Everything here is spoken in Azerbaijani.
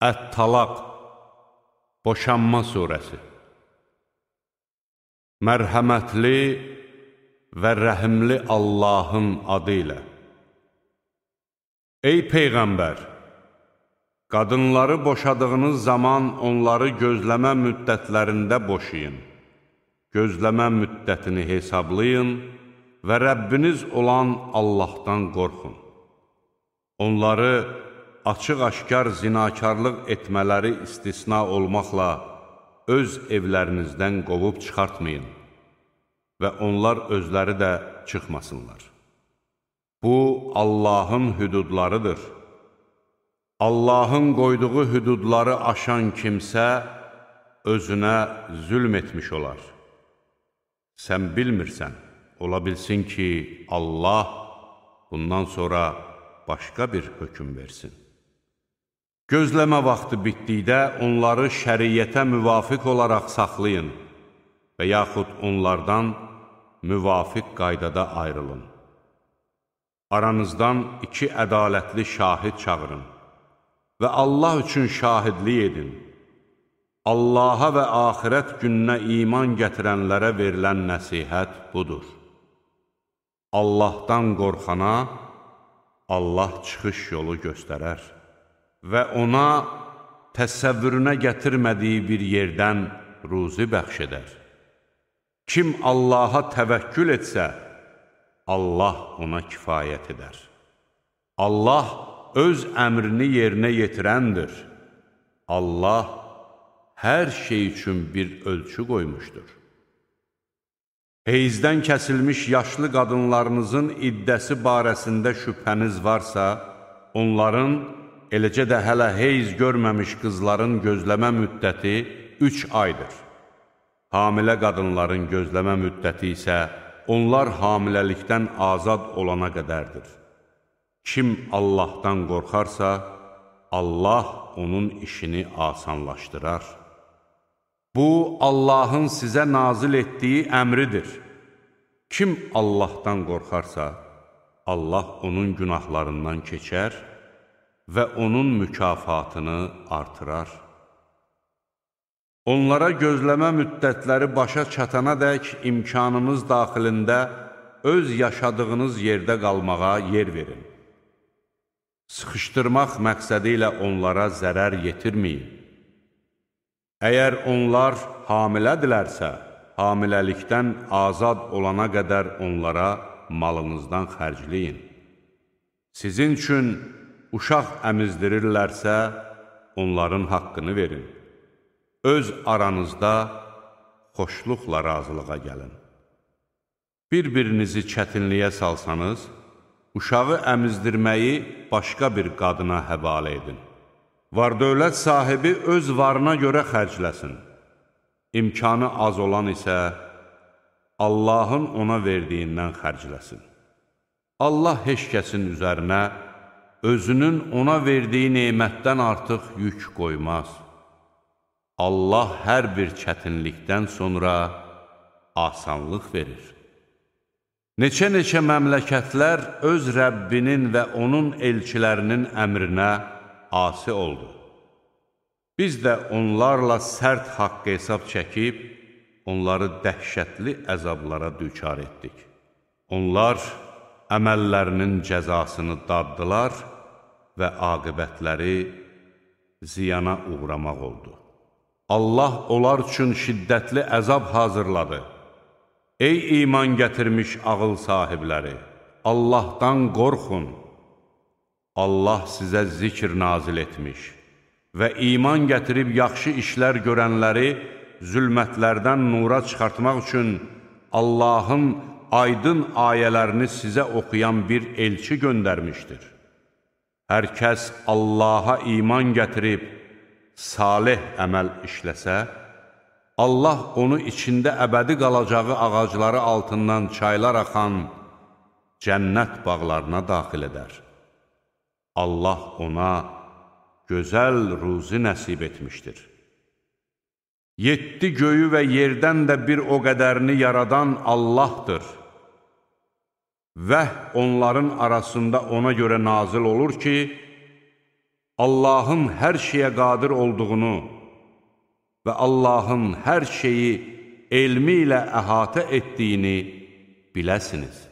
Ət-Talaq Boşanma Suresi Mərhəmətli və rəhimli Allahın adı ilə Ey Peyğəmbər! Qadınları boşadığınız zaman onları gözləmə müddətlərində boşayın. Gözləmə müddətini hesablayın və Rəbbiniz olan Allahdan qorxun. Onları qorxun açıq-aşkar zinakarlıq etmələri istisna olmaqla öz evlərinizdən qovub çıxartmayın və onlar özləri də çıxmasınlar. Bu, Allahın hüdudlarıdır. Allahın qoyduğu hüdudları aşan kimsə özünə zülm etmiş olar. Sən bilmirsən, ola bilsin ki, Allah bundan sonra başqa bir hökum versin. Gözləmə vaxtı bitdikdə onları şəriyyətə müvafiq olaraq saxlayın və yaxud onlardan müvafiq qaydada ayrılın. Aranızdan iki ədalətli şahid çağırın və Allah üçün şahidlik edin. Allaha və axirət gününə iman gətirənlərə verilən nəsihət budur. Allahdan qorxana Allah çıxış yolu göstərər və ona təsəvvürünə gətirmədiyi bir yerdən ruzi bəxş edər. Kim Allaha təvəkkül etsə, Allah ona kifayət edər. Allah öz əmrini yerinə yetirəndir. Allah hər şey üçün bir ölçü qoymuşdur. Heyzdən kəsilmiş yaşlı qadınlarınızın iddəsi barəsində şübhəniz varsa, onların eləcə də hələ heyz görməmiş qızların gözləmə müddəti üç aydır. Hamilə qadınların gözləmə müddəti isə onlar hamiləlikdən azad olana qədərdir. Kim Allahdan qorxarsa, Allah onun işini asanlaşdırar. Bu, Allahın sizə nazil etdiyi əmridir. Kim Allahdan qorxarsa, Allah onun günahlarından keçər və onun mükafatını artırar. Onlara gözləmə müddətləri başa çatana dək imkanınız daxilində öz yaşadığınız yerdə qalmağa yer verin. Sıxışdırmaq məqsədi ilə onlara zərər yetirməyin. Əgər onlar hamilədilərsə, hamiləlikdən azad olana qədər onlara malınızdan xərcləyin. Sizin üçün uşaq əmizdirirlərsə, onların haqqını verin. Öz aranızda xoşluqla razılığa gəlin. Bir-birinizi çətinliyə salsanız, uşağı əmizdirməyi başqa bir qadına həvalə edin. Var-dövlət sahibi öz varına görə xərcləsin. İmkanı az olan isə Allahın ona verdiyindən xərcləsin. Allah heç kəsin üzərinə xərcləsin özünün ona verdiyi neymətdən artıq yük qoymaz. Allah hər bir çətinlikdən sonra asanlıq verir. Neçə-neçə məmləkətlər öz Rəbbinin və onun elçilərinin əmrinə asi oldu. Biz də onlarla sərt haqq hesab çəkib, onları dəhşətli əzablara düçar etdik. Onlar, əməllərinin cəzasını daddılar və aqibətləri ziyana uğramaq oldu. Allah onlar üçün şiddətli əzab hazırladı. Ey iman gətirmiş ağıl sahibləri, Allahdan qorxun. Allah sizə zikr nazil etmiş və iman gətirib yaxşı işlər görənləri zülmətlərdən nura çıxartmaq üçün Allahın aydın ayələrini sizə oxuyan bir elçi göndərmişdir. Hər kəs Allaha iman gətirib, salih əməl işləsə, Allah onu içində əbədi qalacağı ağacları altından çaylar axan cənnət bağlarına daxil edər. Allah ona gözəl ruzi nəsib etmişdir. Yetdi göyü və yerdən də bir o qədərini yaradan Allahdır vəh onların arasında ona görə nazil olur ki, Allahın hər şeyə qadir olduğunu və Allahın hər şeyi elmi ilə əhatə etdiyini biləsiniz.